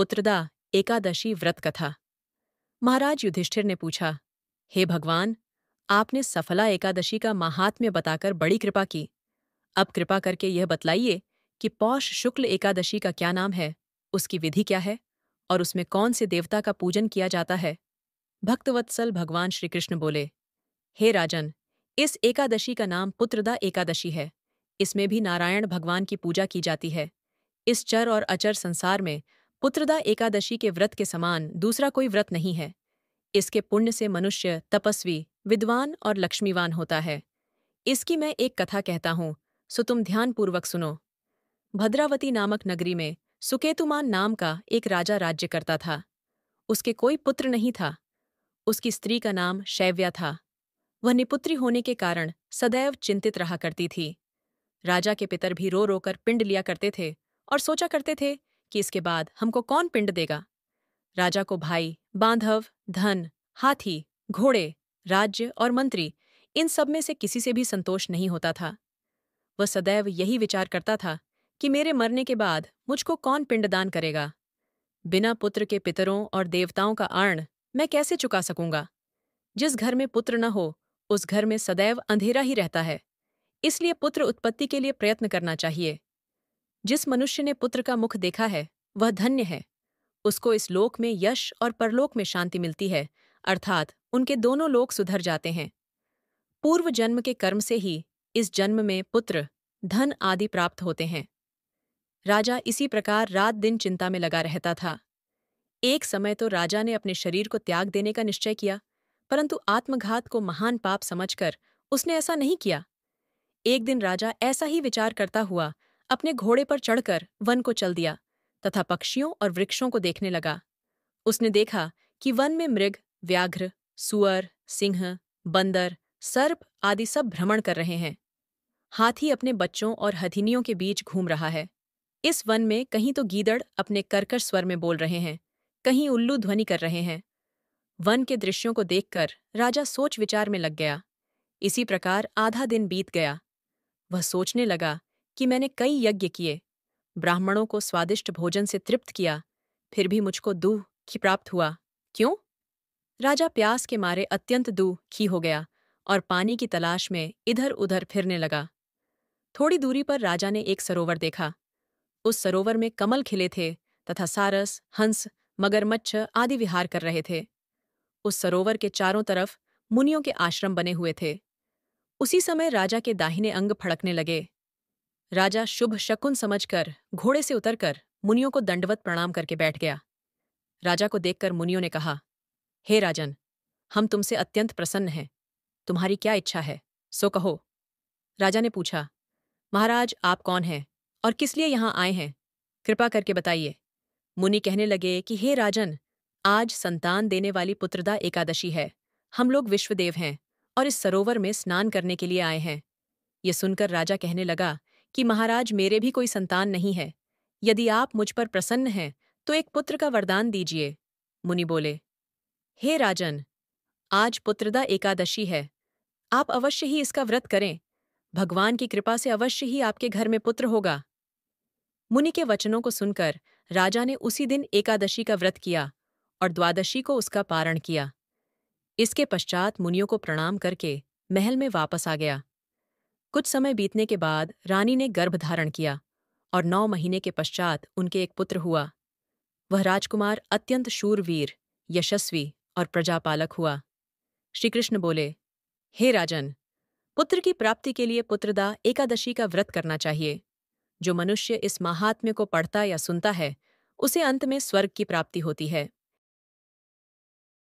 पुत्रदा एकादशी व्रत कथा महाराज युधिष्ठिर ने पूछा हे भगवान आपने सफला एकादशी का महात्म्य बताकर बड़ी कृपा की अब कृपा करके यह बतलाइए कि पौष शुक्ल एकादशी का क्या नाम है उसकी विधि क्या है और उसमें कौन से देवता का पूजन किया जाता है भक्तवत्सल भगवान श्रीकृष्ण बोले हे राजन इस एकादशी का नाम पुत्रदा एकादशी है इसमें भी नारायण भगवान की पूजा की जाती है इस चर और अचर संसार में पुत्रदा एकादशी के व्रत के समान दूसरा कोई व्रत नहीं है इसके पुण्य से मनुष्य तपस्वी विद्वान और लक्ष्मीवान होता है इसकी मैं एक कथा कहता हूँ सो तुम ध्यानपूर्वक सुनो भद्रावती नामक नगरी में सुकेतुमान नाम का एक राजा राज्य करता था उसके कोई पुत्र नहीं था उसकी स्त्री का नाम शैव्या था वह निपुत्री होने के कारण सदैव चिंतित रहा करती थी राजा के पितर भी रो रोकर पिंड लिया करते थे और सोचा करते थे कि इसके बाद हमको कौन पिंड देगा राजा को भाई बांधव धन हाथी घोड़े राज्य और मंत्री इन सब में से किसी से भी संतोष नहीं होता था वह सदैव यही विचार करता था कि मेरे मरने के बाद मुझको कौन पिंडदान करेगा बिना पुत्र के पितरों और देवताओं का आर्ण मैं कैसे चुका सकूंगा जिस घर में पुत्र न हो उस घर में सदैव अंधेरा ही रहता है इसलिए पुत्र उत्पत्ति के लिए प्रयत्न करना चाहिए जिस मनुष्य ने पुत्र का मुख देखा है वह धन्य है उसको इस लोक में यश और परलोक में शांति मिलती है अर्थात उनके दोनों लोक सुधर जाते हैं पूर्व जन्म के कर्म से ही इस जन्म में पुत्र धन आदि प्राप्त होते हैं राजा इसी प्रकार रात दिन चिंता में लगा रहता था एक समय तो राजा ने अपने शरीर को त्याग देने का निश्चय किया परंतु आत्मघात को महान पाप समझकर उसने ऐसा नहीं किया एक दिन राजा ऐसा ही विचार करता हुआ अपने घोड़े पर चढ़कर वन को चल दिया तथा पक्षियों और वृक्षों को देखने लगा उसने देखा कि वन में मृग व्याघ्र सुअर सिंह बंदर सर्प आदि सब भ्रमण कर रहे हैं हाथी अपने बच्चों और हथिनियों के बीच घूम रहा है इस वन में कहीं तो गीदड़ अपने करकर स्वर में बोल रहे हैं कहीं उल्लू ध्वनि कर रहे हैं वन के दृश्यों को देखकर राजा सोच विचार में लग गया इसी प्रकार आधा दिन बीत गया वह सोचने लगा कि मैंने कई यज्ञ किए ब्राह्मणों को स्वादिष्ट भोजन से तृप्त किया फिर भी मुझको दू की प्राप्त हुआ क्यों राजा प्यास के मारे अत्यंत दूह खी हो गया और पानी की तलाश में इधर उधर फिरने लगा थोड़ी दूरी पर राजा ने एक सरोवर देखा उस सरोवर में कमल खिले थे तथा सारस हंस मगरमच्छ आदि विहार कर रहे थे उस सरोवर के चारों तरफ मुनियों के आश्रम बने हुए थे उसी समय राजा के दाहिने अंग फड़कने लगे राजा शुभ शकुन समझकर घोड़े से उतरकर मुनियों को दंडवत प्रणाम करके बैठ गया राजा को देखकर मुनियों ने कहा हे hey राजन हम तुमसे अत्यंत प्रसन्न हैं तुम्हारी क्या इच्छा है सो कहो राजा ने पूछा महाराज आप कौन हैं और किस लिए यहाँ आए हैं कृपा करके बताइए मुनि कहने लगे कि हे राजन आज संतान देने वाली पुत्रदा एकादशी है हम लोग विश्वदेव हैं और इस सरोवर में स्नान करने के लिए आए हैं ये सुनकर राजा कहने लगा कि महाराज मेरे भी कोई संतान नहीं है यदि आप मुझ पर प्रसन्न हैं तो एक पुत्र का वरदान दीजिए मुनि बोले हे राजन आज पुत्रदा एकादशी है आप अवश्य ही इसका व्रत करें भगवान की कृपा से अवश्य ही आपके घर में पुत्र होगा मुनि के वचनों को सुनकर राजा ने उसी दिन एकादशी का व्रत किया और द्वादशी को उसका पारण किया इसके पश्चात मुनियों को प्रणाम करके महल में वापस आ गया कुछ समय बीतने के बाद रानी ने गर्भ धारण किया और नौ महीने के पश्चात उनके एक पुत्र हुआ वह राजकुमार अत्यंत शूरवीर यशस्वी और प्रजापालक हुआ श्रीकृष्ण बोले हे राजन पुत्र की प्राप्ति के लिए पुत्रदा एकादशी का व्रत करना चाहिए जो मनुष्य इस महात्म्य को पढ़ता या सुनता है उसे अंत में स्वर्ग की प्राप्ति होती है